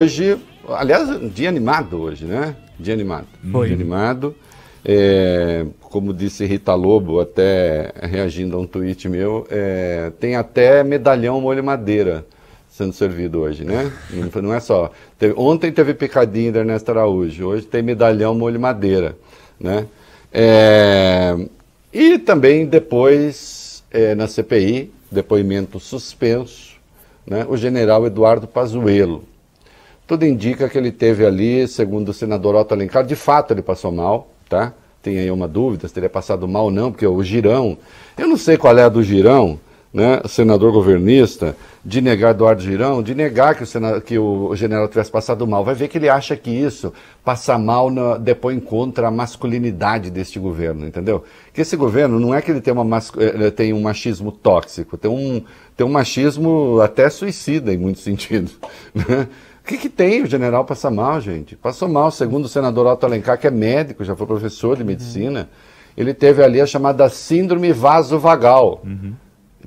hoje, aliás, um dia animado hoje, né? Dia animado. Hum. Foi. Dia animado. É, como disse Rita Lobo, até reagindo a um tweet meu, é, tem até medalhão molho madeira sendo servido hoje, né? Não é só. Teve, ontem teve picadinho da Ernesto Araújo, hoje tem medalhão molho madeira, né? É, e também depois, é, na CPI, depoimento suspenso, né? o general Eduardo Pazuello tudo indica que ele teve ali, segundo o senador Otto Alencar, de fato ele passou mal, tá? Tem aí uma dúvida se teria passado mal ou não, porque o Girão, eu não sei qual é a do Girão, né, senador governista, de negar Eduardo Girão, de negar que o, que o general tivesse passado mal. Vai ver que ele acha que isso, passar mal, depois depõe contra a masculinidade deste governo, entendeu? Que esse governo não é que ele tem, uma, eh, tem um machismo tóxico, tem um, tem um machismo até suicida em muitos sentidos. Né? O que, que tem o general passar mal, gente? Passou mal, segundo o senador Otto Alencar, que é médico, já foi professor de medicina, uhum. ele teve ali a chamada síndrome vasovagal. Uhum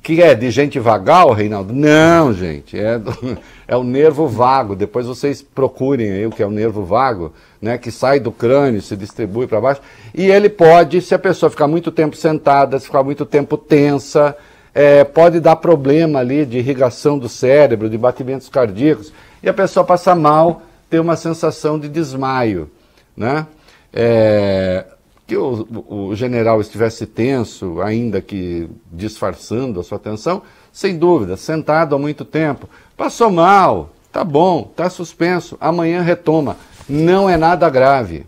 que é de gente vagal, Reinaldo? Não, gente, é, do, é o nervo vago. Depois vocês procurem aí o que é o nervo vago, né, que sai do crânio, se distribui para baixo. E ele pode, se a pessoa ficar muito tempo sentada, se ficar muito tempo tensa, é, pode dar problema ali de irrigação do cérebro, de batimentos cardíacos, e a pessoa passa mal, tem uma sensação de desmaio, né? É, que o, o, general estivesse tenso, ainda que disfarçando a sua tensão, sem dúvida, sentado há muito tempo. Passou mal, tá bom, tá suspenso, amanhã retoma. Não é nada grave.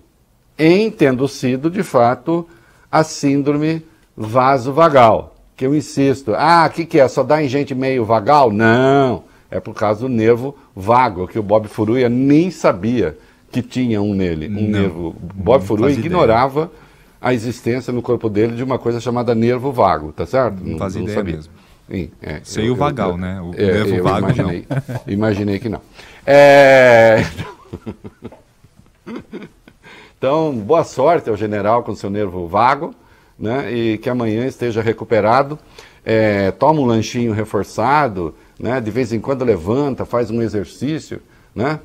Em tendo sido, de fato, a síndrome vasovagal, que eu insisto. Ah, o que, que é? Só dá em gente meio vagal? Não. É por causa do nervo vago, que o Bob Furuia nem sabia que tinha um nele, um nervo. Bob Furuia ignorava. Ideia a existência no corpo dele de uma coisa chamada nervo vago, tá certo? Não, não não ideia sabia. mesmo. Sim, é, eu, o vagal, eu, né? O é, nervo vago imaginei, não. Imaginei que não. É... Então, boa sorte ao general com seu nervo vago, né? E que amanhã esteja recuperado. É, toma um lanchinho reforçado, né? De vez em quando levanta, faz um exercício, né?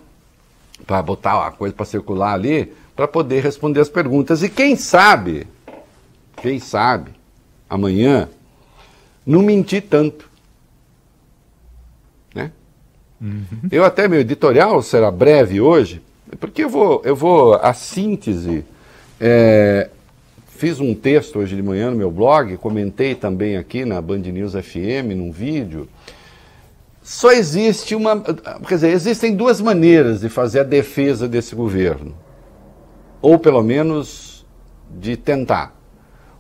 Para botar a coisa para circular ali, para poder responder as perguntas. E quem sabe, quem sabe, amanhã, não menti tanto. Né? Uhum. Eu até, meu editorial será breve hoje, porque eu vou, eu vou a síntese. É, fiz um texto hoje de manhã no meu blog, comentei também aqui na Band News FM, num vídeo. Só existe uma. Quer dizer, existem duas maneiras de fazer a defesa desse governo ou pelo menos de tentar.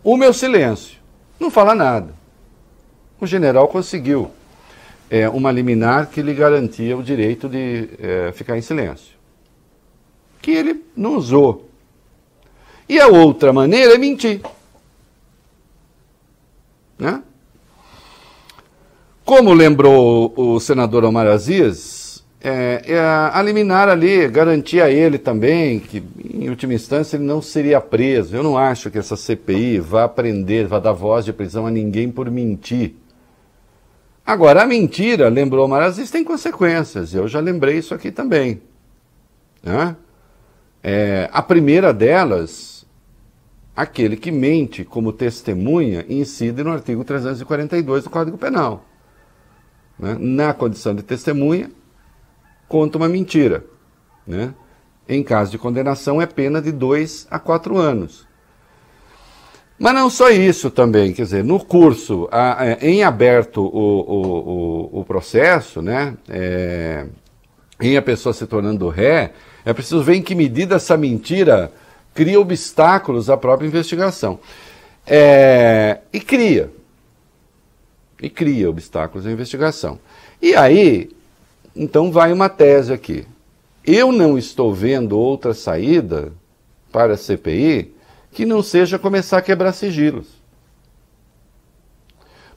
O meu silêncio, não fala nada. O general conseguiu é, uma liminar que lhe garantia o direito de é, ficar em silêncio, que ele não usou. E a outra maneira é mentir. Né? Como lembrou o senador Omar Aziz, é, é, eliminar ali, garantir a ele também que, em última instância, ele não seria preso. Eu não acho que essa CPI vá prender, vá dar voz de prisão a ninguém por mentir. Agora, a mentira, lembrou Marazis, tem consequências. Eu já lembrei isso aqui também. Né? É, a primeira delas, aquele que mente como testemunha, incide no artigo 342 do Código Penal. Né? Na condição de testemunha, conta uma mentira. Né? Em caso de condenação, é pena de dois a quatro anos. Mas não só isso também, quer dizer, no curso, a, a, em aberto o, o, o, o processo, né, é, em a pessoa se tornando ré, é preciso ver em que medida essa mentira cria obstáculos à própria investigação. É, e cria. E cria obstáculos à investigação. E aí, então vai uma tese aqui. Eu não estou vendo outra saída para a CPI que não seja começar a quebrar sigilos.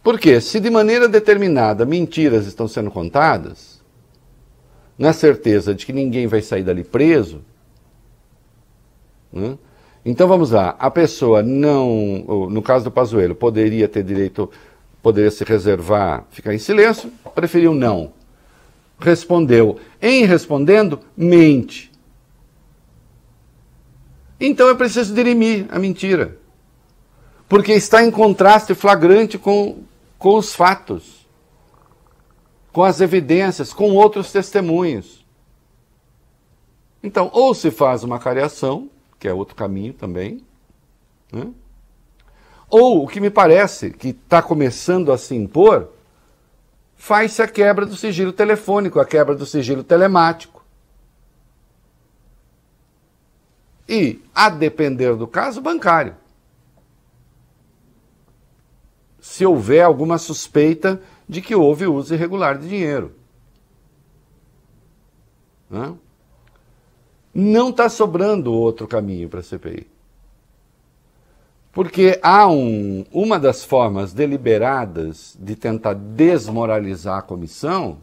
Porque se de maneira determinada mentiras estão sendo contadas, na certeza de que ninguém vai sair dali preso, né? então vamos lá, a pessoa não, no caso do Pazuello, poderia ter direito, poderia se reservar, ficar em silêncio, preferiu não respondeu. Em respondendo, mente. Então é preciso dirimir a mentira. Porque está em contraste flagrante com, com os fatos, com as evidências, com outros testemunhos. Então, ou se faz uma cariação, que é outro caminho também, né? ou o que me parece que está começando a se impor faz-se a quebra do sigilo telefônico, a quebra do sigilo telemático. E, a depender do caso, bancário. Se houver alguma suspeita de que houve uso irregular de dinheiro. Não está sobrando outro caminho para a CPI. Porque há um, uma das formas deliberadas de tentar desmoralizar a comissão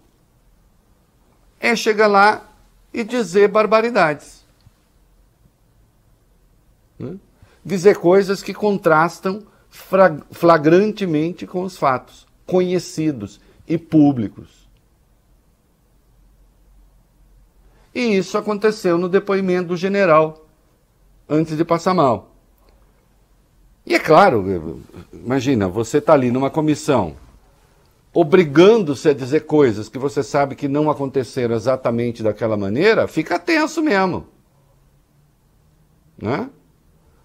é chegar lá e dizer barbaridades. Né? Dizer coisas que contrastam flagrantemente com os fatos conhecidos e públicos. E isso aconteceu no depoimento do general, antes de passar mal. E é claro, imagina, você está ali numa comissão, obrigando-se a dizer coisas que você sabe que não aconteceram exatamente daquela maneira, fica tenso mesmo. Né?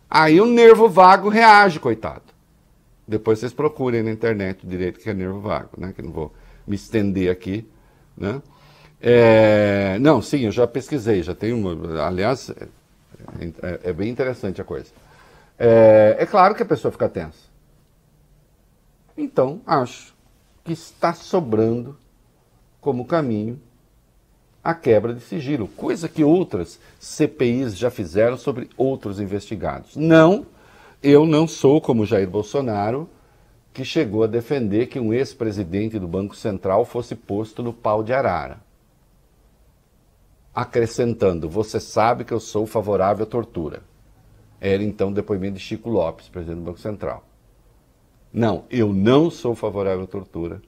Aí o nervo vago reage, coitado. Depois vocês procurem na internet o direito que é nervo vago, né? Que não vou me estender aqui, né? É... Não, sim, eu já pesquisei, já tenho uma... Aliás, é, é, é bem interessante a coisa. É, é claro que a pessoa fica tensa. Então, acho que está sobrando como caminho a quebra de sigilo, coisa que outras CPIs já fizeram sobre outros investigados. Não, eu não sou como Jair Bolsonaro, que chegou a defender que um ex-presidente do Banco Central fosse posto no pau de arara. Acrescentando, você sabe que eu sou favorável à tortura era então o depoimento de Chico Lopes, presidente do Banco Central. Não, eu não sou favorável à tortura.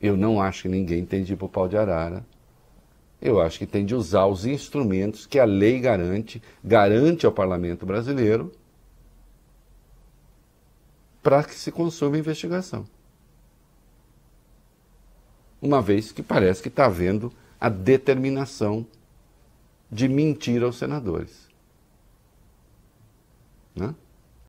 Eu não acho que ninguém tem de ir para o pau de arara. Eu acho que tem de usar os instrumentos que a lei garante, garante ao parlamento brasileiro, para que se consuma a investigação. Uma vez que parece que está havendo a determinação de mentir aos senadores. Né?